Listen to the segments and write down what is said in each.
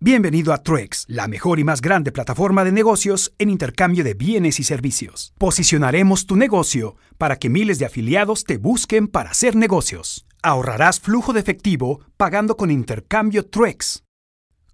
Bienvenido a Truex, la mejor y más grande plataforma de negocios en intercambio de bienes y servicios. Posicionaremos tu negocio para que miles de afiliados te busquen para hacer negocios. Ahorrarás flujo de efectivo pagando con intercambio Truex.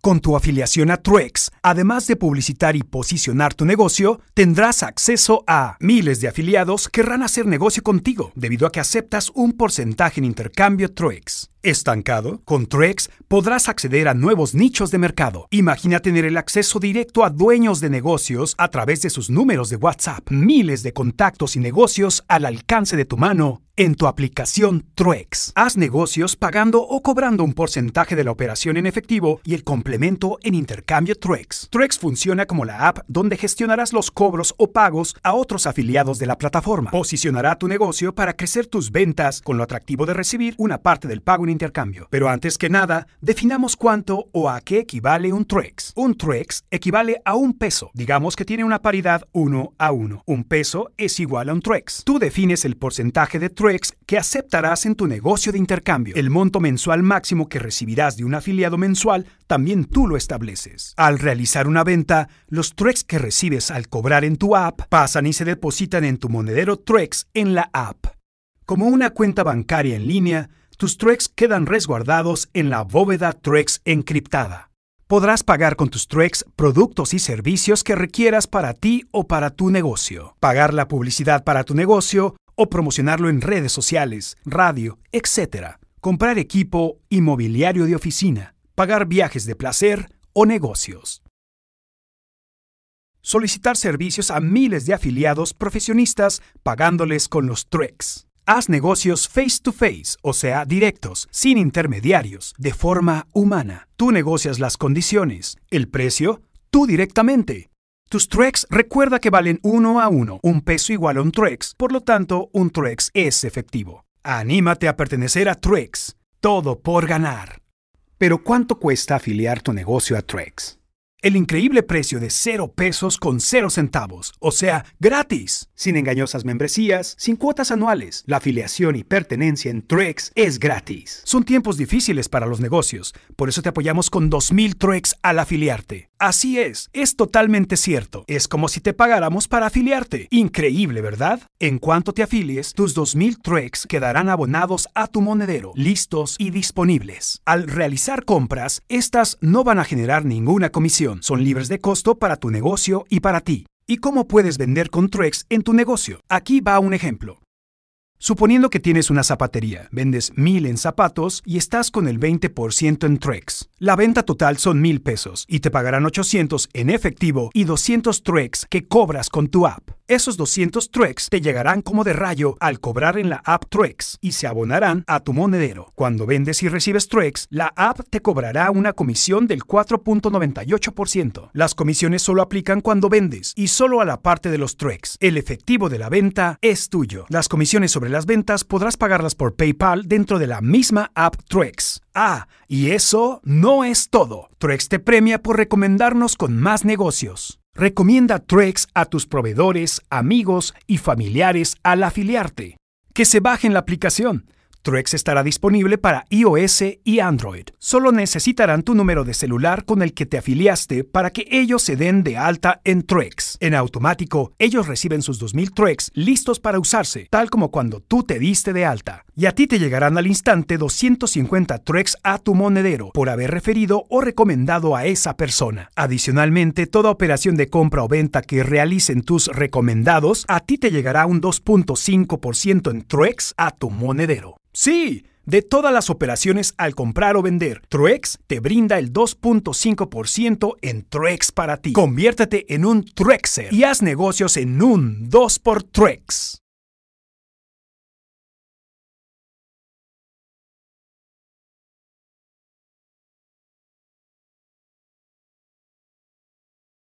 Con tu afiliación a Truex, además de publicitar y posicionar tu negocio, tendrás acceso a miles de afiliados querrán hacer negocio contigo, debido a que aceptas un porcentaje en intercambio Truex estancado? Con Trex podrás acceder a nuevos nichos de mercado. Imagina tener el acceso directo a dueños de negocios a través de sus números de WhatsApp, miles de contactos y negocios al alcance de tu mano en tu aplicación Truex. Haz negocios pagando o cobrando un porcentaje de la operación en efectivo y el complemento en intercambio Truex. Truex funciona como la app donde gestionarás los cobros o pagos a otros afiliados de la plataforma. Posicionará tu negocio para crecer tus ventas con lo atractivo de recibir una parte del pago en intercambio. Pero antes que nada, definamos cuánto o a qué equivale un TREX. Un TREX equivale a un peso. Digamos que tiene una paridad 1 a 1. Un peso es igual a un TREX. Tú defines el porcentaje de TREX que aceptarás en tu negocio de intercambio. El monto mensual máximo que recibirás de un afiliado mensual también tú lo estableces. Al realizar una venta, los TREX que recibes al cobrar en tu app pasan y se depositan en tu monedero TREX en la app. Como una cuenta bancaria en línea, tus Trex quedan resguardados en la bóveda Trex encriptada. Podrás pagar con tus Trex productos y servicios que requieras para ti o para tu negocio, pagar la publicidad para tu negocio o promocionarlo en redes sociales, radio, etc. Comprar equipo inmobiliario de oficina, pagar viajes de placer o negocios. Solicitar servicios a miles de afiliados profesionistas pagándoles con los Trex. Haz negocios face to face, o sea, directos, sin intermediarios, de forma humana. Tú negocias las condiciones, el precio, tú directamente. Tus Trex recuerda que valen uno a uno, un peso igual a un Trex, por lo tanto, un Trex es efectivo. Anímate a pertenecer a Trex. Todo por ganar. Pero ¿cuánto cuesta afiliar tu negocio a Trex? el increíble precio de 0 pesos con 0 centavos, o sea, gratis, sin engañosas membresías, sin cuotas anuales. La afiliación y pertenencia en Trex es gratis. Son tiempos difíciles para los negocios, por eso te apoyamos con 2000 Trex al afiliarte. Así es, es totalmente cierto. Es como si te pagáramos para afiliarte. Increíble, ¿verdad? En cuanto te afilies, tus 2.000 Trex quedarán abonados a tu monedero, listos y disponibles. Al realizar compras, estas no van a generar ninguna comisión. Son libres de costo para tu negocio y para ti. ¿Y cómo puedes vender con Trex en tu negocio? Aquí va un ejemplo. Suponiendo que tienes una zapatería, vendes 1000 en zapatos y estás con el 20% en Trex. La venta total son mil pesos y te pagarán 800 en efectivo y 200 Trex que cobras con tu app. Esos 200 Trex te llegarán como de rayo al cobrar en la app Trex y se abonarán a tu monedero. Cuando vendes y recibes Trex, la app te cobrará una comisión del 4.98%. Las comisiones solo aplican cuando vendes y solo a la parte de los Trex. El efectivo de la venta es tuyo. Las comisiones sobre las ventas podrás pagarlas por PayPal dentro de la misma app Trex. Ah, y eso no es todo. Trex te premia por recomendarnos con más negocios. Recomienda Trex a tus proveedores, amigos y familiares al afiliarte. Que se bajen la aplicación. Trex estará disponible para iOS y Android. Solo necesitarán tu número de celular con el que te afiliaste para que ellos se den de alta en Trex. En automático, ellos reciben sus 2000 Trex listos para usarse, tal como cuando tú te diste de alta y a ti te llegarán al instante 250 Trex a tu monedero por haber referido o recomendado a esa persona. Adicionalmente, toda operación de compra o venta que realicen tus recomendados, a ti te llegará un 2.5% en Trex a tu monedero. ¡Sí! De todas las operaciones al comprar o vender, Truex te brinda el 2.5% en Truex para ti. Conviértete en un TREXer y haz negocios en un 2 por